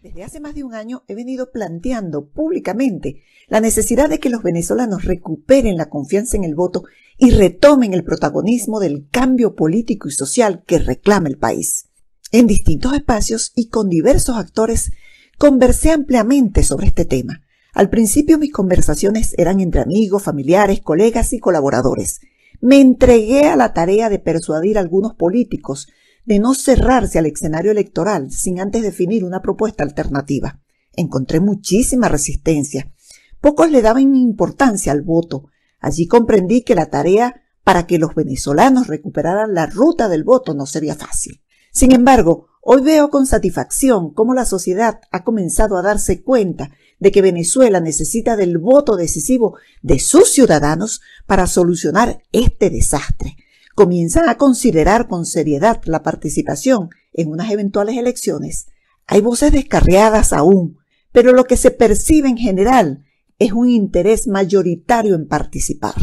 Desde hace más de un año he venido planteando públicamente la necesidad de que los venezolanos recuperen la confianza en el voto y retomen el protagonismo del cambio político y social que reclama el país. En distintos espacios y con diversos actores conversé ampliamente sobre este tema. Al principio mis conversaciones eran entre amigos, familiares, colegas y colaboradores. Me entregué a la tarea de persuadir a algunos políticos de no cerrarse al escenario electoral sin antes definir una propuesta alternativa. Encontré muchísima resistencia. Pocos le daban importancia al voto. Allí comprendí que la tarea para que los venezolanos recuperaran la ruta del voto no sería fácil. Sin embargo, hoy veo con satisfacción cómo la sociedad ha comenzado a darse cuenta de que Venezuela necesita del voto decisivo de sus ciudadanos para solucionar este desastre comienzan a considerar con seriedad la participación en unas eventuales elecciones, hay voces descarriadas aún, pero lo que se percibe en general es un interés mayoritario en participar.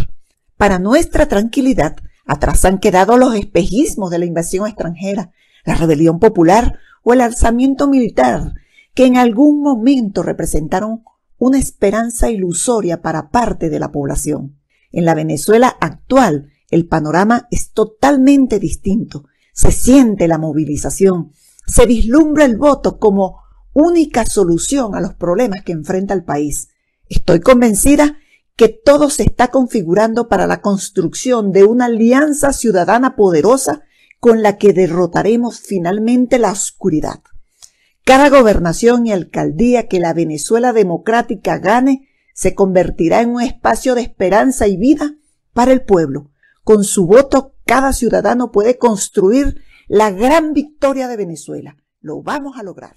Para nuestra tranquilidad, atrás han quedado los espejismos de la invasión extranjera, la rebelión popular o el alzamiento militar, que en algún momento representaron una esperanza ilusoria para parte de la población. En la Venezuela actual, el panorama es totalmente distinto. Se siente la movilización, se vislumbra el voto como única solución a los problemas que enfrenta el país. Estoy convencida que todo se está configurando para la construcción de una alianza ciudadana poderosa con la que derrotaremos finalmente la oscuridad. Cada gobernación y alcaldía que la Venezuela democrática gane se convertirá en un espacio de esperanza y vida para el pueblo, con su voto, cada ciudadano puede construir la gran victoria de Venezuela. Lo vamos a lograr.